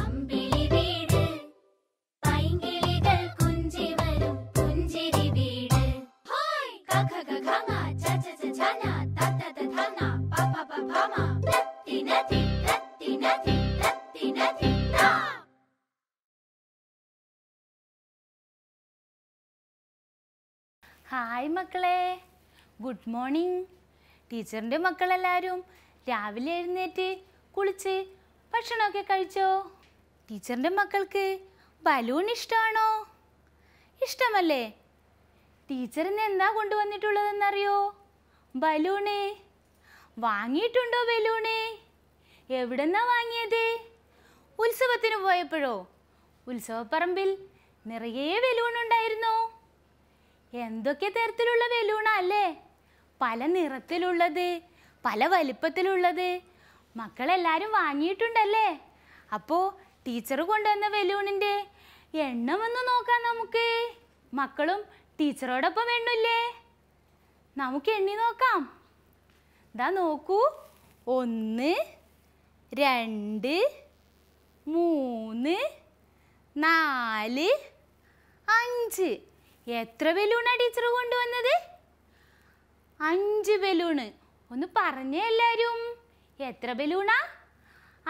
അമ്പിളി വീട് പൈങ്കിളികൾ വരും വീട് ഖ ച ച ച ത ത ഹായ് മക്കളെ ഗുഡ് മോർണിംഗ് ടീച്ചറിൻ്റെ മക്കളെല്ലാവരും രാവിലെ എഴുന്നേറ്റ് കുളിച്ച് ഭക്ഷണമൊക്കെ കഴിച്ചോ ടീച്ചറിൻ്റെ മക്കൾക്ക് ബലൂൺ ഇഷ്ടമാണോ ഇഷ്ടമല്ലേ ടീച്ചർ എന്താ കൊണ്ടുവന്നിട്ടുള്ളതെന്നറിയോ ബലൂണ് വാങ്ങിയിട്ടുണ്ടോ ബലൂണ് എവിടെന്നാ വാങ്ങിയത് ഉത്സവത്തിന് പോയപ്പോഴോ ഉത്സവപ്പറമ്പിൽ നിറയെ ബലൂൺ ഉണ്ടായിരുന്നു എന്തൊക്കെ തരത്തിലുള്ള ബലൂണല്ലേ അല്ലേ പല നിറത്തിലുള്ളത് പല വലിപ്പത്തിലുള്ളത് മക്കളെല്ലാരും വാങ്ങിയിട്ടുണ്ടല്ലേ അപ്പോ ടീച്ചർ കൊണ്ടുവന്ന ബലൂണിൻ്റെ എണ്ണമെന്ന് നോക്കാം നമുക്ക് മക്കളും ടീച്ചറോടൊപ്പം വേണ്ടില്ലേ നമുക്ക് എണ്ണി നോക്കാം ഇതാ നോക്കൂ ഒന്ന് രണ്ട് മൂന്ന് നാല് അഞ്ച് എത്ര ബലൂണാണ് ടീച്ചർ കൊണ്ടുവന്നത് അഞ്ച് ബലൂണ് ഒന്ന് പറഞ്ഞേ എല്ലാവരും എത്ര ബലൂണാ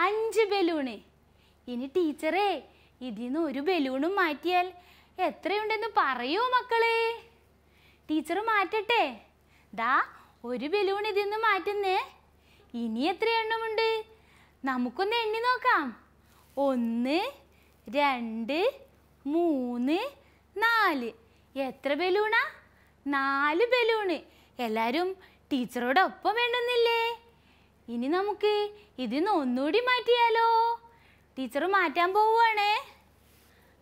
അഞ്ച് ബലൂണ് ഇനി ടീച്ചറേ ഇതിൽ നിന്ന് ഒരു ബലൂണും മാറ്റിയാൽ എത്രയുണ്ടെന്ന് പറയൂ മക്കളെ ടീച്ചർ മാറ്റട്ടെ ദാ ഒരു ബലൂൺ ഇതിൽ നിന്ന് മാറ്റുന്നേ ഇനി എത്ര എണ്ണമുണ്ട് നമുക്കൊന്ന് എണ്ണി നോക്കാം ഒന്ന് രണ്ട് മൂന്ന് നാല് എത്ര ബലൂണാ നാല് ബലൂണ് എല്ലാവരും ടീച്ചറോടൊപ്പം എണ്ണുന്നില്ലേ ഇനി നമുക്ക് ഇതിന്ന് ഒന്നുകൂടി മാറ്റിയാലോ ടീച്ചർ മാറ്റാൻ പോവുകയാണ്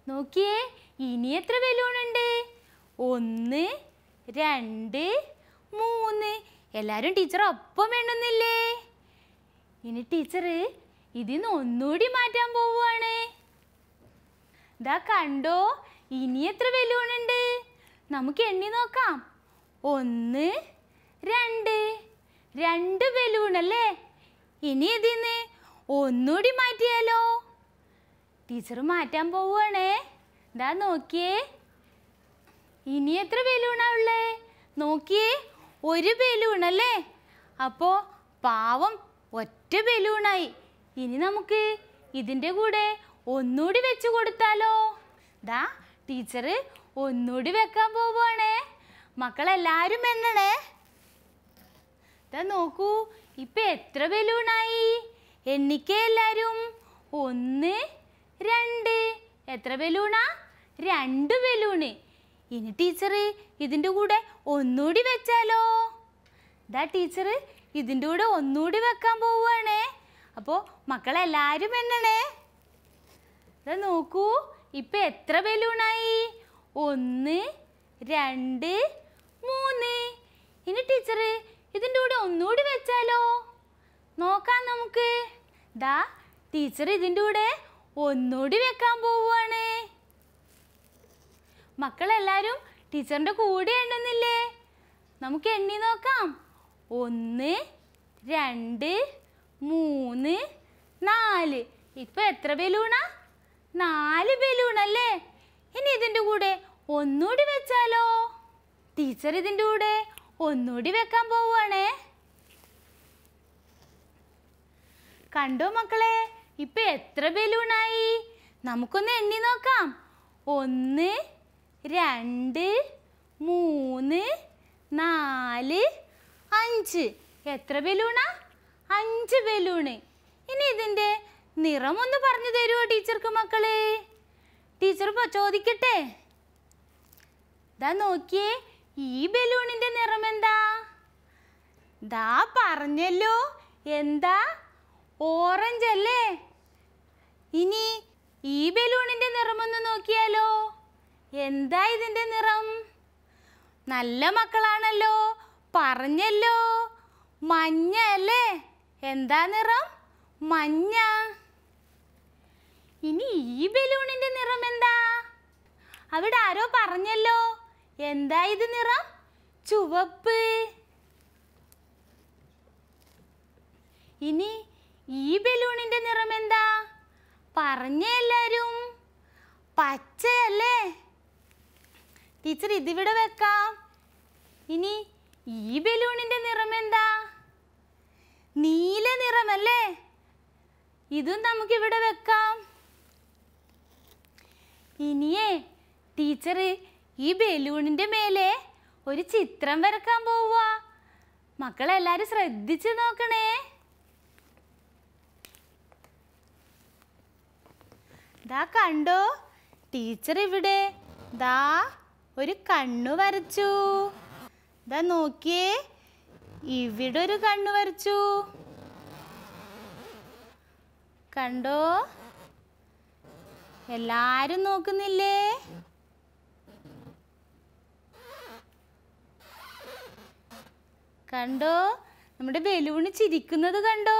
നോക്കിയേ ഇനി എത്ര ബലൂണുണ്ട് ഒന്ന് രണ്ട് മൂന്ന് എല്ലാവരും ടീച്ചർ ഒപ്പം എണ്ണുന്നില്ലേ ഇനി ടീച്ചർ ഇതിന്ന് ഒന്നുകൂടി മാറ്റാൻ പോവുകയാണ് ഇതാ കണ്ടോ ഇനി എത്ര ബലൂണുണ്ട് നമുക്ക് എണ്ണി നോക്കാം ഒന്ന് രണ്ട് രണ്ട് ബലൂൺ അല്ലേ ഇനി ഇതിന്ന് ഒന്നുകൂടി മാറ്റിയാലോ ടീച്ചർ മാറ്റാൻ പോവുകയാണേ ഇതാ നോക്കിയേ ഇനി എത്ര ബലൂണാ ഉള്ളേ നോക്കിയേ ഒരു ബലൂൺ അല്ലേ അപ്പോൾ പാവം ഒറ്റ ബലൂണായി ഇനി നമുക്ക് ഇതിൻ്റെ കൂടെ ഒന്നുകൂടി വെച്ച് കൊടുത്താലോ ദാ ടീച്ചർ ഒന്നുകൂടി വെക്കാൻ പോവുകയാണേ മക്കളെല്ലാവരും എണ്ണണേ ഇതാ നോക്കൂ ഇപ്പം എത്ര ബലൂണായി എണ്ണിക്ക എല്ലാവരും ഒന്ന് രണ്ട് എത്ര ബലൂണാ രണ്ട് ബലൂണ് ഇനി ടീച്ചർ ഇതിൻ്റെ കൂടെ ഒന്നുകൂടി വെച്ചാലോ ഇതാ ടീച്ചർ ഇതിൻ്റെ കൂടെ ഒന്നുകൂടി വെക്കാൻ പോവുകയാണേ അപ്പോൾ മക്കളെല്ലാവരും എണ്ണണേ ഇതാ നോക്കൂ ഇപ്പം എത്ര ബലൂണായി ഒന്ന് രണ്ട് മൂന്ന് ഇനി ടീച്ചർ ഇതിൻ്റെ കൂടെ ഒന്നുകൂടി വെച്ചാലോ നോക്കാം നമുക്ക് ദാ ടീച്ചർ ഇതിൻ്റെ കൂടെ ഒന്നുകൂടി വെക്കാൻ പോവുകയാണ് മക്കളെല്ലാവരും ടീച്ചറിൻ്റെ കൂടെ എണ്ണുന്നില്ലേ നമുക്ക് എണ്ണി നോക്കാം ഒന്ന് രണ്ട് മൂന്ന് നാല് ഇപ്പം എത്ര ബലൂണ നാല് ബലൂണല്ലേ ഇനി ഇതിൻ്റെ കൂടെ ഒന്നുകൂടി വെച്ചാലോ ടീച്ചർ ഇതിൻ്റെ കൂടെ ഒന്നുകൂടി വെക്കാൻ പോവുകയാണേ കണ്ടോ മക്കളെ ഇപ്പൊ എത്ര ബലൂണായി നമുക്കൊന്ന് എണ്ണി നോക്കാം ഒന്ന് രണ്ട് മൂന്ന് നാല് അഞ്ച് എത്ര ബലൂണാ അഞ്ച് ബലൂണ് ഇനി ഇതിൻ്റെ നിറമൊന്ന് പറഞ്ഞു തരുമോ ടീച്ചർക്ക് മക്കളെ ടീച്ചർ ചോദിക്കട്ടെ ഇതാ നോക്കിയേ ഈ ബലൂണിന്റെ നിറം എന്താ ദാ പറഞ്ഞല്ലോ എന്താ ഓറഞ്ച് അല്ലേ ഇനി ഈ ബലൂണിന്റെ നിറമൊന്ന് നോക്കിയാലോ എന്താ ഇതിന്റെ നിറം നല്ല മക്കളാണല്ലോ പറഞ്ഞല്ലോ മഞ്ഞ അല്ലേ എന്താ നിറം മഞ്ഞ ഇനി ഈ ബലൂണിന്റെ നിറം എന്താ അവിടെ ആരോ പറഞ്ഞല്ലോ എന്താ ഇത് നിറം ചുവപ്പ് ഇനി ഈ ബലൂണിന്റെ നിറം എന്താ പറഞ്ഞേ എല്ലാരും പച്ചയല്ലേ ടീച്ചർ ഇതിവിടെ വെക്കാം ഇനി ഈ ബലൂണിന്റെ നിറം എന്താ നീല നിറമല്ലേ ഇതും നമുക്ക് ഇവിടെ വെക്കാം ഇനിയേ ടീച്ചർ ഈ ബലൂണിൻ്റെ മേലെ ഒരു ചിത്രം വരക്കാൻ പോവുക മക്കളെല്ലാവരും ശ്രദ്ധിച്ച് നോക്കണേ ദാ കണ്ടോ ടീച്ചർ ഇവിടെ ദാ ഒരു കണ്ണു വരച്ചു ദാ നോക്കിയേ ഇവിടെ ഒരു കണ്ണു വരച്ചു കണ്ടോ എല്ലാരും നോക്കുന്നില്ലേ കണ്ടോ നമ്മുടെ ബലൂണ് ചിരിക്കുന്നത് കണ്ടോ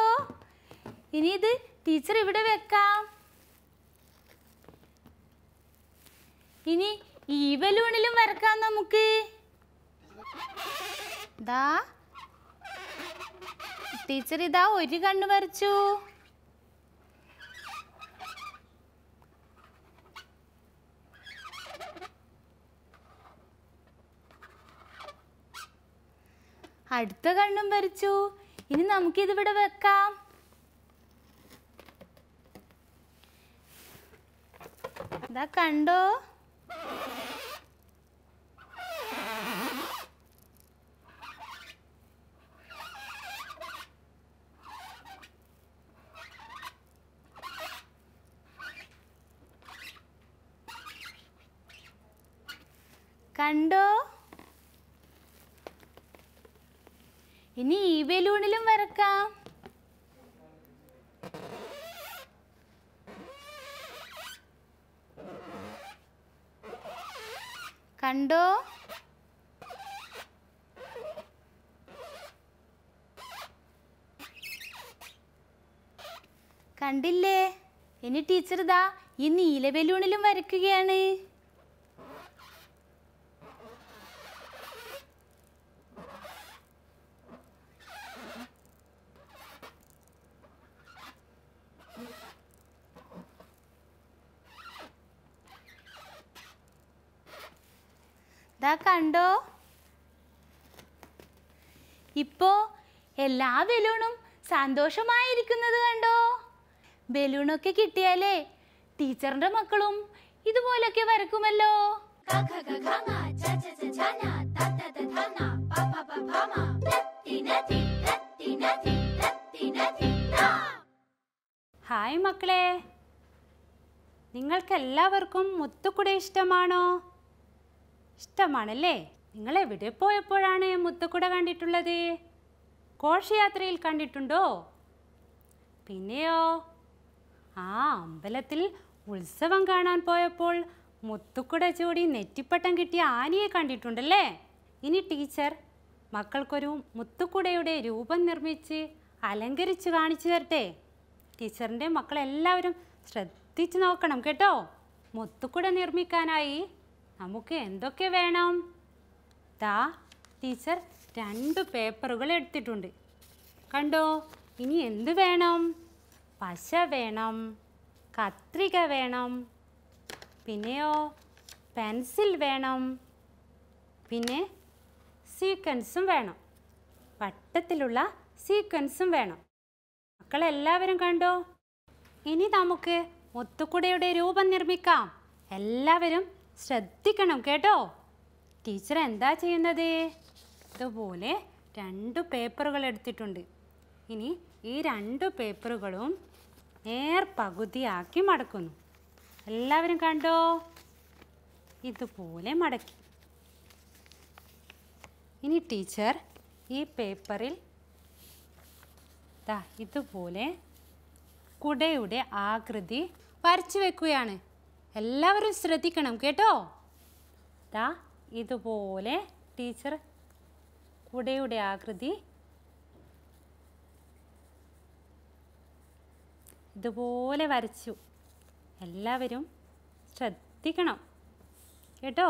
ഇനി ഇത് ടീച്ചർ ഇവിടെ വെക്കാം ഇനി ഈ ബലൂണിലും വരക്കാം നമുക്ക് ദാ ടീച്ചർ ഇതാ ഒരു കണ്ണ് വരച്ചു അടുത്ത കണ്ണും വരച്ചു ഇനി നമുക്കിതിവിടെ വെക്കാം ഇതാ കണ്ടോ കണ്ടോ കണ്ടില്ലേ ഇനി ടീച്ചർ ഇതാ ഈ നീല ബലൂണിലും വരയ്ക്കുകയാണ് കണ്ടോ ഇപ്പോ എല്ലാ ബലൂണും സന്തോഷമായിരിക്കുന്നത് കണ്ടോ ബലൂണൊക്കെ കിട്ടിയാലേ ടീച്ചറിന്റെ മക്കളും ഇതുപോലൊക്കെ വരക്കുമല്ലോ ഹായ് മക്കളെ നിങ്ങൾക്കെല്ലാവർക്കും മുത്തുക്കുട ഇഷ്ടമാണോ ഇഷ്ടമാണല്ലേ നിങ്ങൾ എവിടെ പോയപ്പോഴാണ് മുത്തക്കുട കണ്ടിട്ടുള്ളത് ഘോഷയാത്രയിൽ കണ്ടിട്ടുണ്ടോ പിന്നെയോ ആ അമ്പലത്തിൽ ഉത്സവം കാണാൻ പോയപ്പോൾ മുത്തുക്കുട ചൂടി നെറ്റിപ്പട്ടം കിട്ടിയ ആനയെ കണ്ടിട്ടുണ്ടല്ലേ ഇനി ടീച്ചർ മക്കൾക്കൊരു മുത്തുക്കുടയുടെ രൂപം നിർമ്മിച്ച് അലങ്കരിച്ച് കാണിച്ചു തരട്ടെ ടീച്ചറിൻ്റെ മക്കളെല്ലാവരും ശ്രദ്ധിച്ചു നോക്കണം കേട്ടോ മുത്തുക്കുട നിർമ്മിക്കാനായി നമുക്ക് എന്തൊക്കെ വേണം താ ടീച്ചർ രണ്ട് പേപ്പറുകൾ എടുത്തിട്ടുണ്ട് കണ്ടോ ഇനി എന്ത് വേണം പശ വേണം കത്രിക വേണം പിന്നെയോ പെൻസിൽ വേണം പിന്നെ സീക്വൻസും വേണം വട്ടത്തിലുള്ള സീക്വൻസും വേണം മക്കളെല്ലാവരും കണ്ടോ ഇനി നമുക്ക് മുത്തുക്കുടയുടെ രൂപം നിർമ്മിക്കാം എല്ലാവരും ശ്രദ്ധിക്കണം കേട്ടോ ടീച്ചർ എന്താ ചെയ്യുന്നത് ഇതുപോലെ രണ്ട് പേപ്പറുകൾ എടുത്തിട്ടുണ്ട് ഇനി ഈ രണ്ട് പേപ്പറുകളും നേർ പകുതിയാക്കി മടക്കുന്നു എല്ലാവരും കണ്ടോ ഇതുപോലെ മടക്കി ഇനി ടീച്ചർ ഈ പേപ്പറിൽ ദാ ഇതുപോലെ കുടയുടെ ആകൃതി വരച്ചു വെക്കുകയാണ് എല്ലാവരും ശ്രദ്ധിക്കണം കേട്ടോ ദാ ഇതുപോലെ ടീച്ചർ കുടയുടെ ആകൃതി ഇതുപോലെ വരച്ചു എല്ലാവരും ശ്രദ്ധിക്കണം കേട്ടോ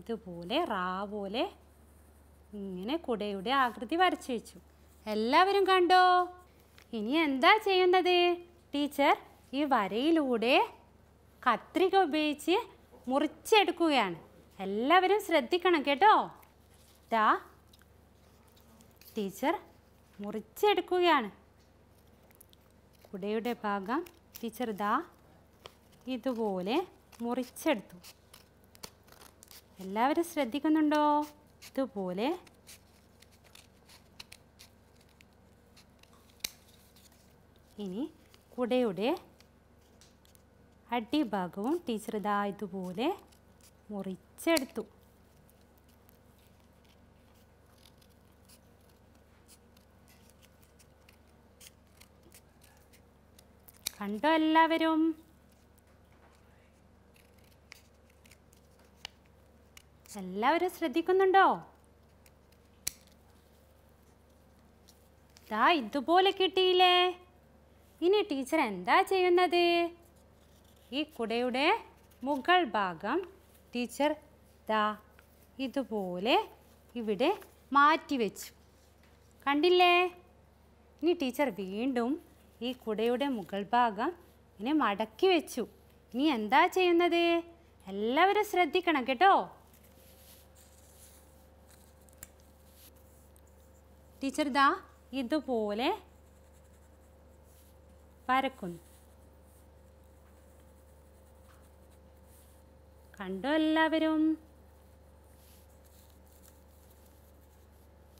ഇതുപോലെ റാ പോലെ ഇങ്ങനെ കുടയുടെ ആകൃതി വരച്ചു വെച്ചു എല്ലാവരും കണ്ടോ ഇനി എന്താ ചെയ്യുന്നത് ടീച്ചർ ഈ വരയിലൂടെ കത്രിക ഉപയോഗിച്ച് മുറിച്ചെടുക്കുകയാണ് എല്ലാവരും ശ്രദ്ധിക്കണം കേട്ടോ ദാ ടീച്ചർ മുറിച്ചെടുക്കുകയാണ് കുടയുടെ ഭാഗം ടീച്ചർ ദാ ഇതുപോലെ മുറിച്ചെടുത്തു എല്ലാവരും ശ്രദ്ധിക്കുന്നുണ്ടോ ഇതുപോലെ ഇനി കുടയുടെ അടിഭാഗവും ടീച്ചർ ഇതാ ഇതുപോലെ മുറിച്ചെടുത്തു കണ്ടോ എല്ലാവരും എല്ലാവരും ശ്രദ്ധിക്കുന്നുണ്ടോ ഇതാ ഇതുപോലെ കിട്ടിയില്ലേ ഇനി ടീച്ചർ എന്താ ചെയ്യുന്നത് ഈ കുടയുടെ മുകൾ ഭാഗം ടീച്ചർ ദാ ഇതുപോലെ ഇവിടെ മാറ്റി വെച്ചു കണ്ടില്ലേ ഇനി ടീച്ചർ വീണ്ടും ഈ കുടയുടെ മുകൾ ഭാഗം ഇനി മടക്കി വെച്ചു ഇനി എന്താ ചെയ്യുന്നത് എല്ലാവരും ശ്രദ്ധിക്കണം കേട്ടോ ടീച്ചർ ദാ ഇതുപോലെ പരക്കുന്നു കണ്ടോ എല്ലാവരും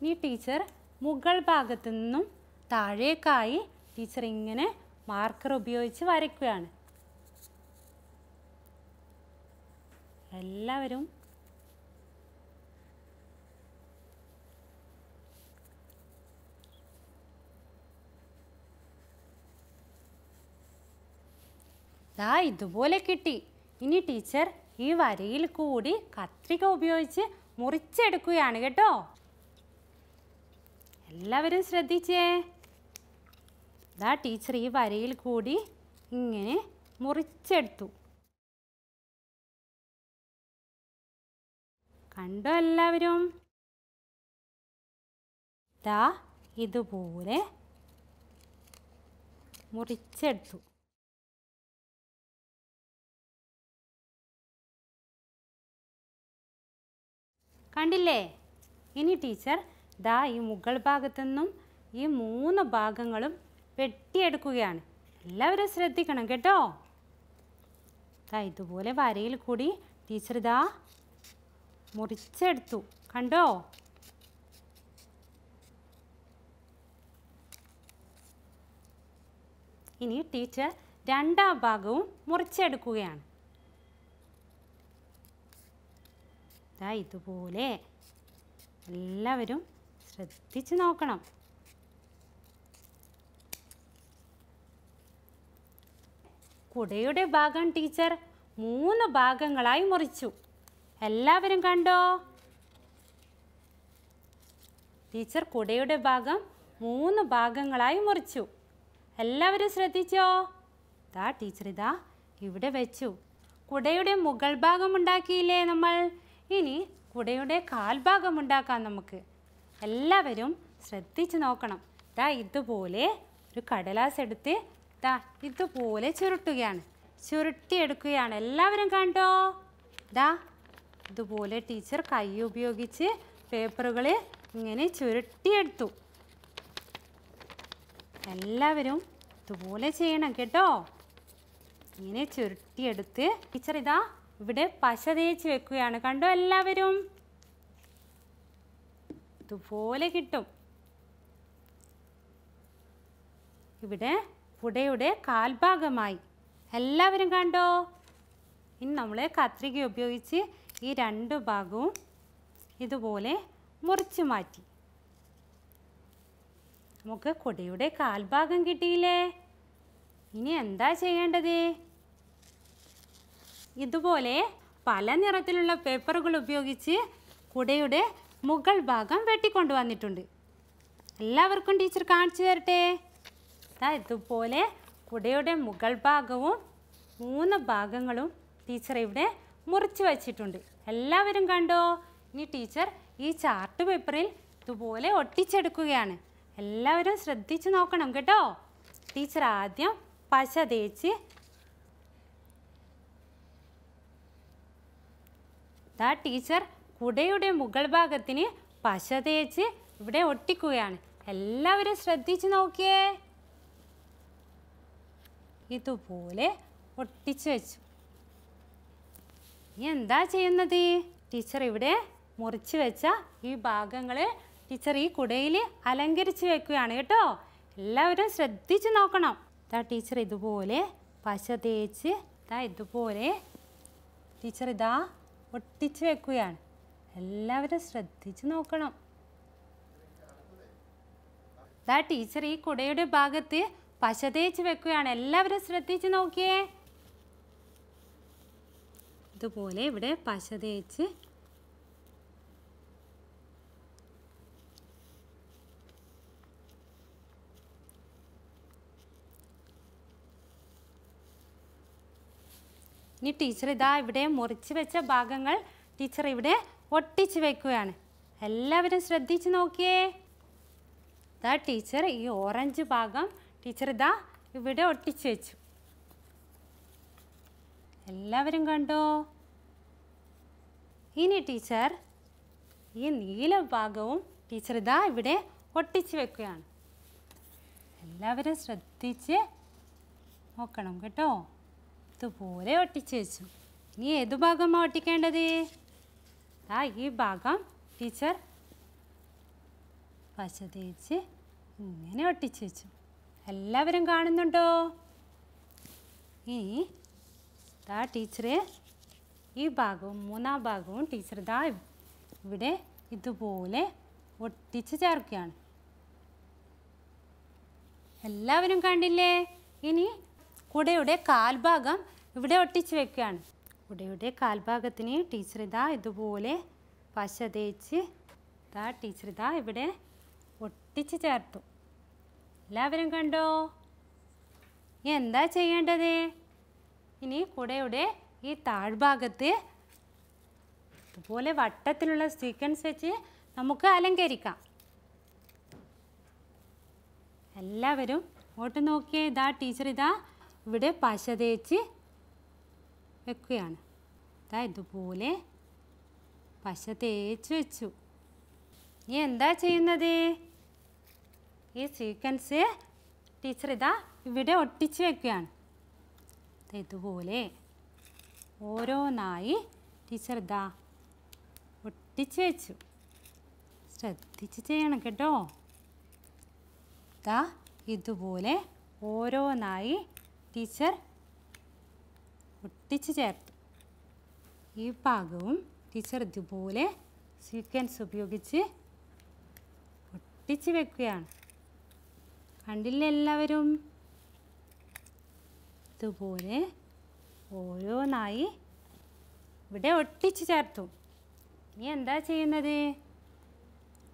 ഇനി ടീച്ചർ മുകൾ ഭാഗത്തു നിന്നും താഴേക്കായി ടീച്ചർ ഇങ്ങനെ മാർക്കർ ഉപയോഗിച്ച് വരയ്ക്കുകയാണ് എല്ലാവരും ദാ ഇതുപോലെ കിട്ടി ഇനി ടീച്ചർ ഈ വരയിൽ കൂടി കത്രിക ഉപയോഗിച്ച് മുറിച്ചെടുക്കുകയാണ് കേട്ടോ എല്ലാവരും ശ്രദ്ധിച്ചേ ഇതാ ടീച്ചർ ഈ വരയിൽ കൂടി ഇങ്ങനെ മുറിച്ചെടുത്തു കണ്ടോ എല്ലാവരും ദാ ഇതുപോലെ മുറിച്ചെടുത്തു കണ്ടില്ലേ ഇനി ടീച്ചർ ദാ ഈ മുകൾ ഭാഗത്തു നിന്നും ഈ മൂന്ന് ഭാഗങ്ങളും വെട്ടിയെടുക്കുകയാണ് എല്ലാവരും ശ്രദ്ധിക്കണം കേട്ടോ ദാ ഇതുപോലെ വരയിൽ കൂടി ടീച്ചർ ദാ മുറിച്ചെടുത്തു കണ്ടോ ഇനി ടീച്ചർ രണ്ടാം ഭാഗവും മുറിച്ചെടുക്കുകയാണ് ഇതാ ഇതുപോലെ എല്ലാവരും ശ്രദ്ധിച്ച് നോക്കണം കുടയുടെ ഭാഗം ടീച്ചർ മൂന്ന് ഭാഗങ്ങളായി മുറിച്ചു എല്ലാവരും കണ്ടോ ടീച്ചർ കുടയുടെ ഭാഗം മൂന്ന് ഭാഗങ്ങളായി മുറിച്ചു എല്ലാവരും ശ്രദ്ധിച്ചോ ദാ ടീച്ചർ ഇതാ ഇവിടെ വെച്ചു കുടയുടെ മുകൾ ഭാഗം ഉണ്ടാക്കിയില്ലേ നമ്മൾ ഇനി കുടയുടെ കാൽഭാഗം ഉണ്ടാക്കാം നമുക്ക് എല്ലാവരും ശ്രദ്ധിച്ച് നോക്കണം ദാ ഇതുപോലെ ഒരു കടലാസ് എടുത്ത് ദാ ഇതുപോലെ ചുരുട്ടുകയാണ് ചുരുട്ടിയെടുക്കുകയാണ് എല്ലാവരും കണ്ടോ ദാ ഇതുപോലെ ടീച്ചർ കൈ ഉപയോഗിച്ച് പേപ്പറുകൾ ഇങ്ങനെ ചുരുട്ടിയെടുത്തു എല്ലാവരും ഇതുപോലെ ചെയ്യണം കേട്ടോ ഇങ്ങനെ ചുരുട്ടിയെടുത്ത് ടീച്ചർ ഇതാ ഇവിടെ പശ തേച്ച് വെക്കുകയാണ് കണ്ടോ എല്ലാവരും ഇതുപോലെ കിട്ടും ഇവിടെ പുടയുടെ കാൽഭാഗമായി എല്ലാവരും കണ്ടോ ഇനി നമ്മൾ കത്രിക ഉപയോഗിച്ച് ഈ രണ്ട് ഭാഗവും ഇതുപോലെ മുറിച്ചു മാറ്റി നമുക്ക് കൊടിയുടെ കാൽഭാഗം കിട്ടിയില്ലേ ഇനി എന്താ ചെയ്യേണ്ടത് ഇതുപോലെ പല നിറത്തിലുള്ള പേപ്പറുകൾ ഉപയോഗിച്ച് കുടയുടെ മുകൾ ഭാഗം വന്നിട്ടുണ്ട് എല്ലാവർക്കും ടീച്ചർ കാണിച്ചു തരട്ടെ ഇതുപോലെ കുടയുടെ മുകൾ ഭാഗവും മൂന്ന് ഭാഗങ്ങളും ടീച്ചർ ഇവിടെ മുറിച്ച് വച്ചിട്ടുണ്ട് എല്ലാവരും കണ്ടോ ഇനി ടീച്ചർ ഈ ചാർട്ട് പേപ്പറിൽ ഇതുപോലെ ഒട്ടിച്ചെടുക്കുകയാണ് എല്ലാവരും ശ്രദ്ധിച്ചു നോക്കണം കേട്ടോ ടീച്ചർ ആദ്യം പശ തേച്ച് അതാ ടീച്ചർ കുടയുടെ മുകൾ ഭാഗത്തിന് പശ തേച്ച് ഇവിടെ ഒട്ടിക്കുകയാണ് എല്ലാവരും ശ്രദ്ധിച്ചു നോക്കിയേ ഇതുപോലെ ഒട്ടിച്ചു വെച്ചു ഇനി എന്താ ചെയ്യുന്നത് ടീച്ചർ ഇവിടെ മുറിച്ച് വെച്ച ഈ ഭാഗങ്ങൾ ടീച്ചർ ഈ കുടയിൽ അലങ്കരിച്ച് വെക്കുകയാണ് കേട്ടോ എല്ലാവരും ശ്രദ്ധിച്ച് നോക്കണം ഇതാ ടീച്ചർ ഇതുപോലെ പശ തേച്ച് ഇതാ ഇതുപോലെ ടീച്ചർ ഇതാ ഒട്ടിച്ചു വെക്കുകയാണ് എല്ലാവരും ശ്രദ്ധിച്ചു നോക്കണം ദാ ടീച്ചർ ഈ കുടയുടെ ഭാഗത്ത് പശ തേച്ച് വെക്കുകയാണ് എല്ലാവരും ശ്രദ്ധിച്ചു നോക്കിയേ ഇതുപോലെ ഇവിടെ പശ തേച്ച് ഇനി ടീച്ചർ ഇതാ ഇവിടെ മുറിച്ച് വെച്ച ഭാഗങ്ങൾ ടീച്ചർ ഇവിടെ ഒട്ടിച്ച് വെക്കുകയാണ് എല്ലാവരും ശ്രദ്ധിച്ച് നോക്കിയേ ഇതാ ടീച്ചർ ഈ ഓറഞ്ച് ഭാഗം ടീച്ചർ ഇതാ ഇവിടെ ഒട്ടിച്ച് വെച്ചു എല്ലാവരും കണ്ടോ ഇനി ടീച്ചർ ഈ നീല ഭാഗവും ടീച്ചർ ഇതാ ഇവിടെ ഒട്ടിച്ച് വെക്കുകയാണ് എല്ലാവരും ശ്രദ്ധിച്ച് നോക്കണം കേട്ടോ ഇതുപോലെ ഒട്ടിച്ചു വെച്ചു ഇനി ഏതു ഭാഗമാണ് ഒട്ടിക്കേണ്ടത് ആ ഈ ഭാഗം ടീച്ചർ പശ തേച്ച് ഇങ്ങനെ ഒട്ടിച്ചു വെച്ചു എല്ലാവരും കാണുന്നുണ്ടോ ഇനി ആ ടീച്ചർ ഈ ഭാഗവും മൂന്നാം ഭാഗവും ടീച്ചർ ദാ ഇവിടെ ഇതുപോലെ ഒട്ടിച്ച് ചേർക്കുകയാണ് എല്ലാവരും കണ്ടില്ലേ ഇനി കുടയുടെ കാൽഭാഗം ഇവിടെ ഒട്ടിച്ച് വെക്കുകയാണ് കുടയുടെ കാൽഭാഗത്തിന് ടീച്ചർ ഇതാ ഇതുപോലെ പശ തേച്ച് ഇതാ ടീച്ചർ ഇതാ ഇവിടെ ഒട്ടിച്ച് ചേർത്തു എല്ലാവരും കണ്ടോ എന്താ ചെയ്യേണ്ടത് ഇനി കുടയുടെ ഈ താഴ്ഭാഗത്ത് ഇതുപോലെ വട്ടത്തിലുള്ള സീക്വൻസ് വെച്ച് നമുക്ക് അലങ്കരിക്കാം എല്ലാവരും ഇങ്ങോട്ട് നോക്കിയേ ഇതാ ടീച്ചർ ഇതാ ഇവിടെ പശ തേച്ച് വെക്കുകയാണ് അതാ ഇതുപോലെ പശ തേച്ച് വെച്ചു ഇനി എന്താ ചെയ്യുന്നത് ഈ സീക്വൻസ് ടീച്ചർ ഇതാ ഇവിടെ ഒട്ടിച്ച് വെക്കുകയാണ് ഇതുപോലെ ഓരോന്നായി ടീച്ചർ ഇതാ ഒട്ടിച്ച് വെച്ചു ശ്രദ്ധിച്ച് ചെയ്യണം കേട്ടോ ഇതാ ഇതുപോലെ ഓരോന്നായി ടീച്ചർ ഒട്ടിച്ച് ചേർത്തു ഈ ഭാഗവും ടീച്ചർ ഇതുപോലെ സീക്വൻസ് ഉപയോഗിച്ച് ഒട്ടിച്ച് വെക്കുകയാണ് കണ്ടില്ല എല്ലാവരും ഇതുപോലെ ഓരോന്നായി ഇവിടെ ഒട്ടിച്ച് ചേർത്തു ഇനി എന്താ ചെയ്യുന്നത്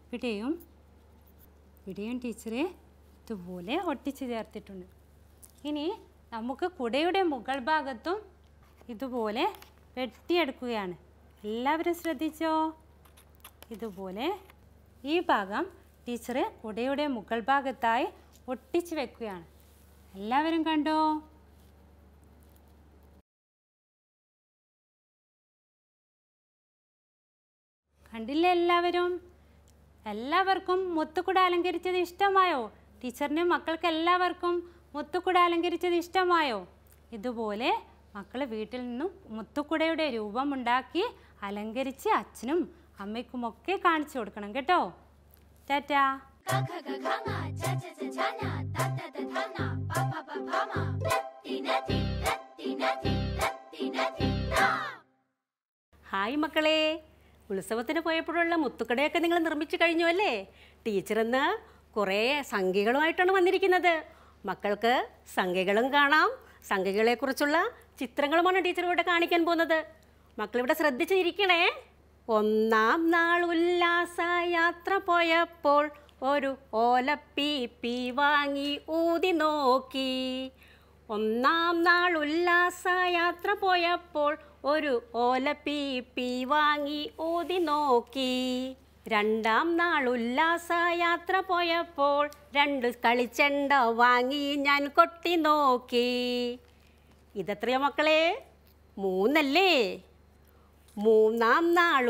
ഇവിടെയും ഇവിടെയും ടീച്ചറ് ഇതുപോലെ ഒട്ടിച്ച് ചേർത്തിട്ടുണ്ട് ഇനി നമുക്ക് കുടയുടെ മുകൾ ഭാഗത്തും ഇതുപോലെ വെട്ടിയെടുക്കുകയാണ് എല്ലാവരും ശ്രദ്ധിച്ചോ ഇതുപോലെ ഈ ഭാഗം ടീച്ചറ് കുടയുടെ മുകൾ ഭാഗത്തായി ഒട്ടിച്ചു വെക്കുകയാണ് എല്ലാവരും കണ്ടോ കണ്ടില്ല എല്ലാവരും എല്ലാവർക്കും മുത്തുകുട അലങ്കരിച്ചത് ഇഷ്ടമായോ ടീച്ചറിനും മക്കൾക്ക് എല്ലാവർക്കും മുത്തുക്കുട അലങ്കരിച്ചത് ഇഷ്ടമായോ ഇതുപോലെ മക്കൾ വീട്ടിൽ നിന്നും മുത്തുക്കുടയുടെ ഉണ്ടാക്കി അലങ്കരിച്ച് അച്ഛനും അമ്മയ്ക്കുമൊക്കെ കാണിച്ചു കൊടുക്കണം കേട്ടോ ടാറ്റാ ഹായ് മക്കളെ ഉത്സവത്തിന് പോയപ്പോഴുള്ള മുത്തുക്കടയൊക്കെ നിങ്ങൾ നിർമ്മിച്ചു കഴിഞ്ഞു അല്ലേ ടീച്ചർ ഇന്ന് കുറേ സംഖ്യകളുമായിട്ടാണ് വന്നിരിക്കുന്നത് മക്കൾക്ക് സംഖ്യകളും കാണാം സംഖ്യകളെക്കുറിച്ചുള്ള ചിത്രങ്ങളുമാണ് ടീച്ചർ ഇവിടെ കാണിക്കാൻ പോകുന്നത് മക്കളിവിടെ ശ്രദ്ധിച്ചിരിക്കണേ ഒന്നാം നാൾ ഉല്ലാസ യാത്ര പോയപ്പോൾ ഒരു ഓലപ്പീപ്പി വാങ്ങി ഊതി നോക്കി ഒന്നാം നാൾ ഉല്ലാസ യാത്ര പോയപ്പോൾ ഒരു ഓലപ്പീപ്പി വാങ്ങി ഊതി നോക്കി രണ്ടാം നാൾ യാത്ര പോയപ്പോൾ രണ്ട് കളിച്ചെണ്ട വാങ്ങി ഞാൻ കൊട്ടി നോക്കി ഇതെത്രയോ മക്കളെ മൂന്നല്ലേ മൂന്നാം നാൾ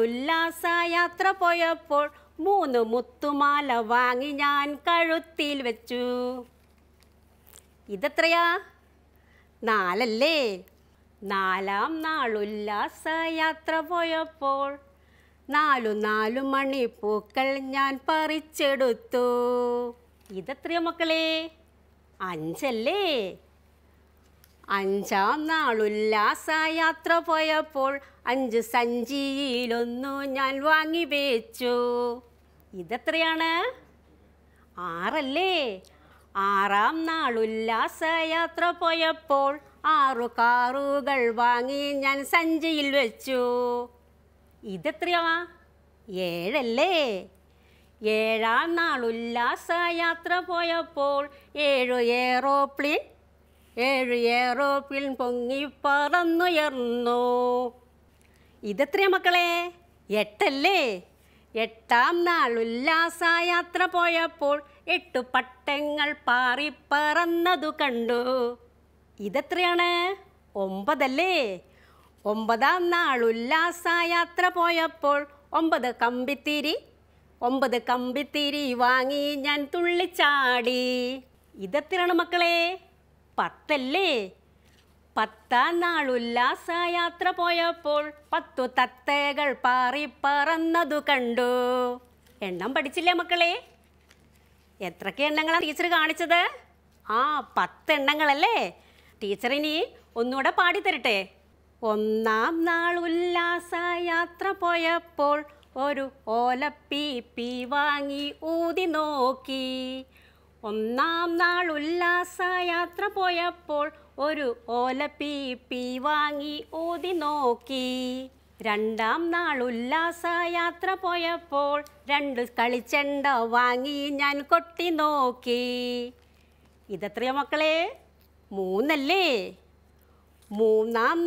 യാത്ര പോയപ്പോൾ മൂന്ന് മുത്തുമാല വാങ്ങി ഞാൻ കഴുത്തിൽ വെച്ചു ഇതെത്രയാ നാലല്ലേ നാലാം നാൾ യാത്ര പോയപ്പോൾ നാലു നാലു മണിപ്പൂക്കൾ ഞാൻ പറിച്ചെടുത്തു ഇതെത്രയോ മക്കളെ അഞ്ചല്ലേ അഞ്ചാം നാളുല്ലാസയാത്ര പോയപ്പോൾ അഞ്ച് സഞ്ചിയിലൊന്നു ഞാൻ വാങ്ങി വെച്ചു ഇതെത്രയാണ് ആറല്ലേ ആറാം നാളുല്ലാസയാത്ര പോയപ്പോൾ ആറു കാറുകൾ വാങ്ങി ഞാൻ സഞ്ചിയിൽ വെച്ചു ഇതെത്രയാവാ ഏഴല്ലേ ഏഴാം നാൾ ഉല്ലാസയാത്ര പോയപ്പോൾ ഏഴു ഏറോപ്ലിൻ ഏഴ് ഏറോപ്ലിൻ പൊങ്ങി പറന്നുയർന്നു ഇതെത്രയാ മക്കളെ എട്ടല്ലേ എട്ടാം നാൾ ഉല്ലാസയാത്ര പോയപ്പോൾ എട്ടു പട്ടങ്ങൾ പാറി പറന്നതു കണ്ടു ഇതെത്രയാണ് ഒമ്പതല്ലേ ഒമ്പതാം നാൾ യാത്ര പോയപ്പോൾ ഒമ്പത് കമ്പിത്തിരി ഒമ്പത് കമ്പിത്തിരി വാങ്ങി ഞാൻ തുള്ളിച്ചാടി ഇതെത്തിരണം മക്കളെ പത്തല്ലേ പത്താം നാൾ യാത്ര പോയപ്പോൾ പത്തു തത്തകൾ പാറി പറന്നതു കണ്ടു എണ്ണം പഠിച്ചില്ലേ മക്കളെ എത്രയൊക്കെ എണ്ണങ്ങളാണ് ടീച്ചർ കാണിച്ചത് ആ പത്ത് എണ്ണങ്ങളല്ലേ ടീച്ചറിനി ഒന്നുകൂടെ പാടിത്തരട്ടെ ഒന്നാം നാൾ ഉല്ലാസയാത്ര പോയപ്പോൾ ഒരു ഓലപ്പീപ്പി വാങ്ങി ഊതി നോക്കി ഒന്നാം നാൾ ഉല്ലാസയാത്ര പോയപ്പോൾ ഒരു ഓലപ്പീപ്പി വാങ്ങി ഊതി നോക്കി രണ്ടാം നാൾ ഉല്ലാസയാത്ര പോയപ്പോൾ രണ്ട് കളിച്ചെണ്ട വാങ്ങി ഞാൻ കൊട്ടി നോക്കി ഇതെത്രയോ മക്കളെ മൂന്നല്ലേ മൂന്നാം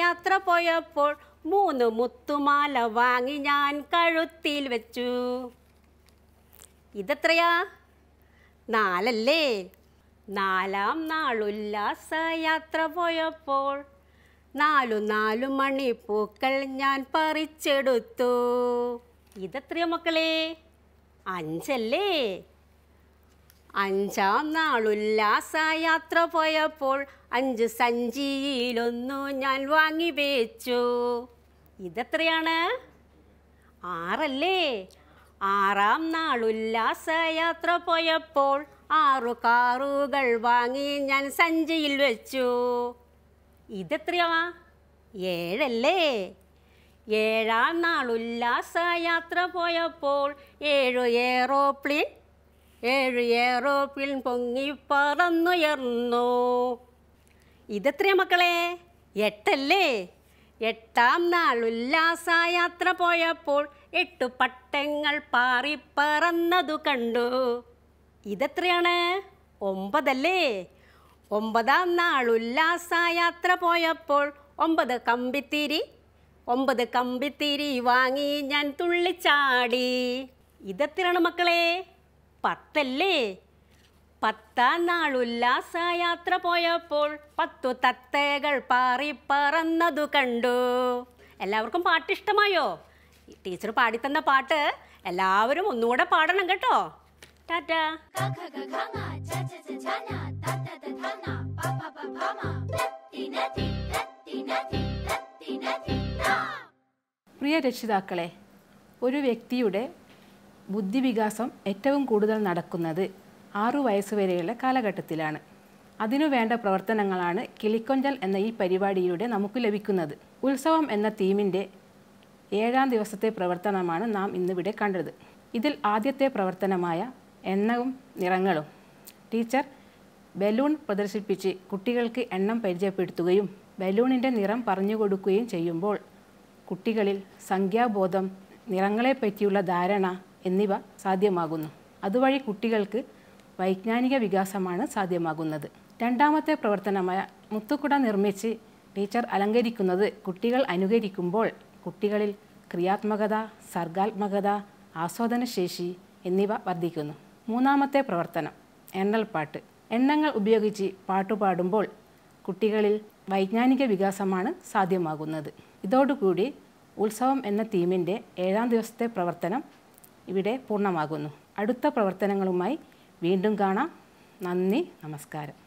യാത്ര പോയപ്പോൾ മൂന്ന് മുത്തുമാല വാങ്ങി ഞാൻ കഴുത്തിൽ വെച്ചു ഇതെത്രയാ നാലല്ലേ നാലാം യാത്ര പോയപ്പോൾ നാലു നാലു മണി പൂക്കൾ ഞാൻ പറിച്ചെടുത്തു ഇതെത്രയോ മക്കളെ അഞ്ചല്ലേ അഞ്ചാം നാളുല്ലാസയാത്ര പോയപ്പോൾ അഞ്ച് സഞ്ചിയിലൊന്നു ഞാൻ വാങ്ങി വെച്ചു ഇതെത്രയാണ് ആറല്ലേ ആറാം നാളുല്ലാസയാത്ര പോയപ്പോൾ ആറു കാറുകൾ വാങ്ങി ഞാൻ സഞ്ചിയിൽ വെച്ചു ഇതെത്രയാ ഏഴല്ലേ ഏഴാം നാളുല്ലാസയാത്ര പോയപ്പോൾ ഏഴു എയറോപ്ലെയിൻ ഏഴ് ഏറോപ്പിൽ പറന്നുയർന്നു ഇതെത്രയാ മക്കളെ എട്ടല്ലേ എട്ടാം നാൾ ഉല്ലാസയാത്ര പോയപ്പോൾ എട്ടു പട്ടങ്ങൾ പാറിപ്പറന്നതു കണ്ടു ഇതെത്രയാണ് ഒമ്പതല്ലേ ഒമ്പതാം നാൾ ഉല്ലാസയാത്ര പോയപ്പോൾ ഒമ്പത് കമ്പിത്തിരി ഒമ്പത് കമ്പിത്തിരി വാങ്ങി ഞാൻ തുള്ളിച്ചാടി ഇതെത്രയാണ് മക്കളെ പത്തല്ലേ പത്താം നാൾ ഉല്ലാസയാത്ര പോയപ്പോൾ പത്തു തത്തകൾ പാറി പറന്നതു കണ്ടു എല്ലാവർക്കും പാട്ട് ഇഷ്ടമായോ ടീച്ചർ പാടിത്തന്ന പാട്ട് എല്ലാവരും ഒന്നുകൂടെ പാടണം കേട്ടോ ടാറ്റ പ്രിയ രക്ഷിതാക്കളെ ഒരു വ്യക്തിയുടെ ബുദ്ധിവികാസം ഏറ്റവും കൂടുതൽ നടക്കുന്നത് ആറു വയസ്സുവരെയുള്ള കാലഘട്ടത്തിലാണ് അതിനു വേണ്ട പ്രവർത്തനങ്ങളാണ് കിളിക്കൊഞ്ചൽ എന്ന ഈ പരിപാടിയിലൂടെ നമുക്ക് ലഭിക്കുന്നത് ഉത്സവം എന്ന തീമിൻ്റെ ഏഴാം ദിവസത്തെ പ്രവർത്തനമാണ് നാം ഇന്നിവിടെ കണ്ടത് ഇതിൽ ആദ്യത്തെ പ്രവർത്തനമായ എണ്ണവും നിറങ്ങളും ടീച്ചർ ബലൂൺ പ്രദർശിപ്പിച്ച് കുട്ടികൾക്ക് എണ്ണം പരിചയപ്പെടുത്തുകയും ബലൂണിൻ്റെ നിറം പറഞ്ഞു കൊടുക്കുകയും ചെയ്യുമ്പോൾ കുട്ടികളിൽ സംഖ്യാബോധം നിറങ്ങളെപ്പറ്റിയുള്ള ധാരണ എന്നിവ സാധ്യമാകുന്നു അതുവഴി കുട്ടികൾക്ക് വൈജ്ഞാനിക വികാസമാണ് സാധ്യമാകുന്നത് രണ്ടാമത്തെ പ്രവർത്തനമായ മുത്തുക്കുട നിർമ്മിച്ച് ടീച്ചർ അലങ്കരിക്കുന്നത് കുട്ടികൾ അനുകരിക്കുമ്പോൾ കുട്ടികളിൽ ക്രിയാത്മകത സർഗാത്മകത ആസ്വാദനശേഷി എന്നിവ വർദ്ധിക്കുന്നു മൂന്നാമത്തെ പ്രവർത്തനം എണ്ണൽ പാട്ട് എണ്ണങ്ങൾ ഉപയോഗിച്ച് പാട്ടുപാടുമ്പോൾ കുട്ടികളിൽ വൈജ്ഞാനിക വികാസമാണ് സാധ്യമാകുന്നത് ഇതോടുകൂടി ഉത്സവം എന്ന തീമിൻ്റെ ഏഴാം ദിവസത്തെ പ്രവർത്തനം ഇവിടെ പൂർണ്ണമാകുന്നു അടുത്ത പ്രവർത്തനങ്ങളുമായി വീണ്ടും കാണാം നന്ദി നമസ്കാരം